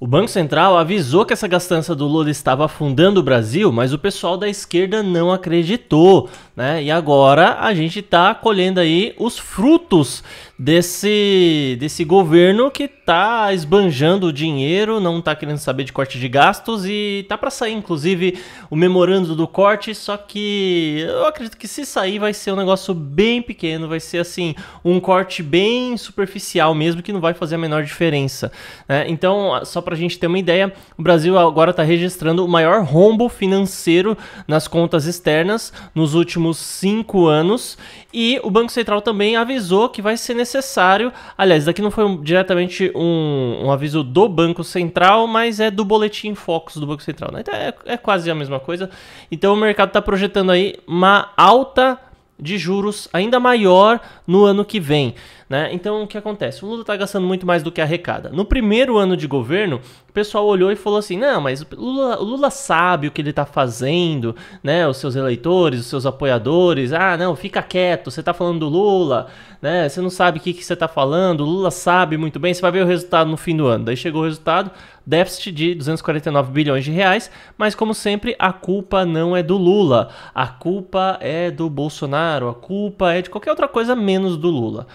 O Banco Central avisou que essa gastança do Lula estava afundando o Brasil, mas o pessoal da esquerda não acreditou, né? E agora a gente está colhendo aí os frutos desse, desse governo que tá esbanjando dinheiro, não tá querendo saber de corte de gastos e tá para sair, inclusive, o memorando do corte, só que eu acredito que se sair vai ser um negócio bem pequeno, vai ser assim, um corte bem superficial mesmo, que não vai fazer a menor diferença. Né? Então, só pra gente ter uma ideia, o Brasil agora tá registrando o maior rombo financeiro nas contas externas nos últimos cinco anos e o Banco Central também avisou que vai ser necessário necessário. Aliás, daqui não foi um, diretamente um, um, aviso do Banco Central, mas é do boletim Focus do Banco Central. Né? Então é, é quase a mesma coisa. Então o mercado está projetando aí uma alta de juros ainda maior no ano que vem. Né? Então o que acontece? O Lula está gastando muito mais do que arrecada. No primeiro ano de governo, o pessoal olhou e falou assim: não, mas o Lula, o Lula sabe o que ele está fazendo, né? Os seus eleitores, os seus apoiadores, ah, não, fica quieto, você está falando do Lula, né? Você não sabe o que, que você está falando, o Lula sabe muito bem, você vai ver o resultado no fim do ano. Daí chegou o resultado, déficit de 249 bilhões de reais, mas como sempre, a culpa não é do Lula, a culpa é do Bolsonaro, a culpa é de qualquer outra coisa menos do Lula.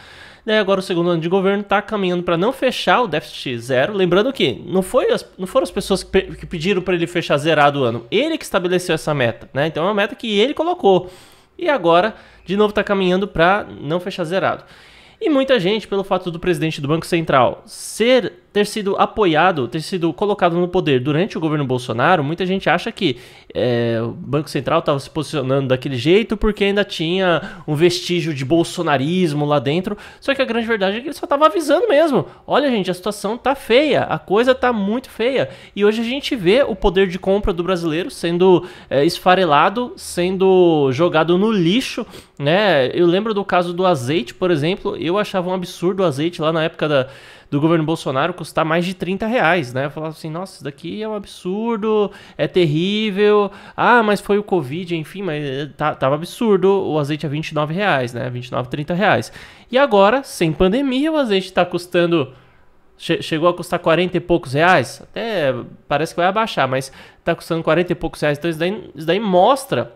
Daí agora o segundo ano de governo está caminhando para não fechar o déficit zero. Lembrando que não, foi as, não foram as pessoas que, que pediram para ele fechar zerado o ano. Ele que estabeleceu essa meta, né? Então é uma meta que ele colocou. E agora, de novo, está caminhando para não fechar zerado. E muita gente, pelo fato do presidente do Banco Central ser ter sido apoiado, ter sido colocado no poder durante o governo Bolsonaro, muita gente acha que é, o Banco Central estava se posicionando daquele jeito porque ainda tinha um vestígio de bolsonarismo lá dentro. Só que a grande verdade é que ele só estava avisando mesmo. Olha, gente, a situação tá feia, a coisa tá muito feia. E hoje a gente vê o poder de compra do brasileiro sendo é, esfarelado, sendo jogado no lixo, né? Eu lembro do caso do azeite, por exemplo. Eu achava um absurdo o azeite lá na época da do governo Bolsonaro custar mais de 30 reais, né? Falava assim, nossa, isso daqui é um absurdo, é terrível. Ah, mas foi o Covid, enfim, mas eh, tá, tava absurdo o azeite a 29 reais, né? 29, 30 reais. E agora, sem pandemia, o azeite está custando chegou a custar 40 e poucos reais, até parece que vai abaixar, mas está custando 40 e poucos reais, então isso daí, isso daí mostra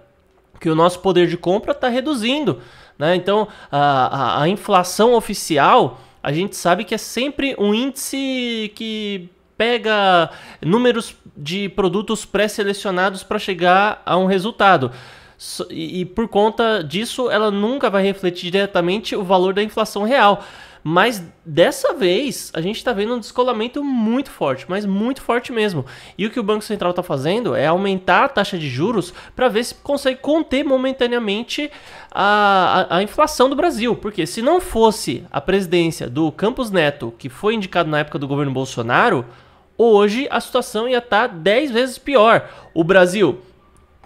que o nosso poder de compra está reduzindo. Né? Então a, a, a inflação oficial a gente sabe que é sempre um índice que pega números de produtos pré-selecionados para chegar a um resultado e, por conta disso ela nunca vai refletir diretamente o valor da inflação real. Mas dessa vez a gente está vendo um descolamento muito forte, mas muito forte mesmo. E o que o Banco Central está fazendo é aumentar a taxa de juros para ver se consegue conter momentaneamente a, a, a, inflação do Brasil. Porque se não fosse a presidência do Campos Neto, que foi indicado na época do governo Bolsonaro, hoje a situação ia estar tá 10 vezes pior. O Brasil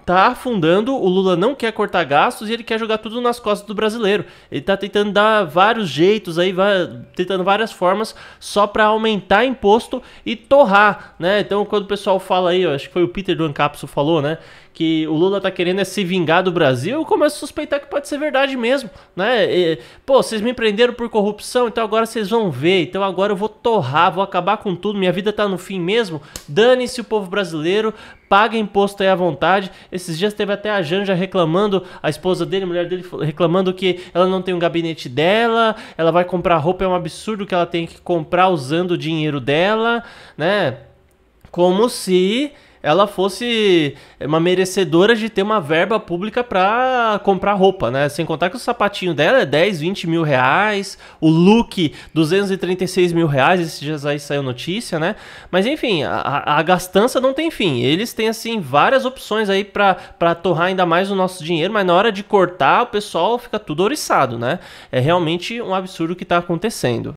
tá afundando, o Lula não quer cortar gastos e ele quer jogar tudo nas costas do brasileiro. Ele tá tentando dar vários jeitos aí, vai, tentando várias formas só para aumentar imposto e torrar, né? Então quando o pessoal fala aí, eu acho que foi o Peter do Ancapso falou, né, que o Lula tá querendo é se vingar do Brasil, eu começo a suspeitar que pode ser verdade mesmo, né? E, pô, vocês me prenderam por corrupção, então agora vocês vão ver, então agora eu vou torrar, vou acabar com tudo, minha vida tá no fim mesmo, dane-se o povo brasileiro, paga imposto aí à vontade. Esses dias teve até a Janja reclamando, a esposa dele, a mulher dele, reclamando que ela não tem um gabinete dela, ela vai comprar roupa, é um absurdo que ela tem que comprar usando o dinheiro dela, né? Como se ela fosse eh, uma merecedora de ter uma verba pública para comprar roupa, né? Sem contar que o sapatinho dela é 10, 20 mil reais, o look 236 mil reais, esses dias aí saiu notícia, né? Mas enfim, a, a gastança não tem fim. Eles têm, assim, várias opções aí para torrar ainda mais o nosso dinheiro, mas na hora de cortar, o pessoal fica tudo oriçado, né? É realmente um absurdo o que está acontecendo.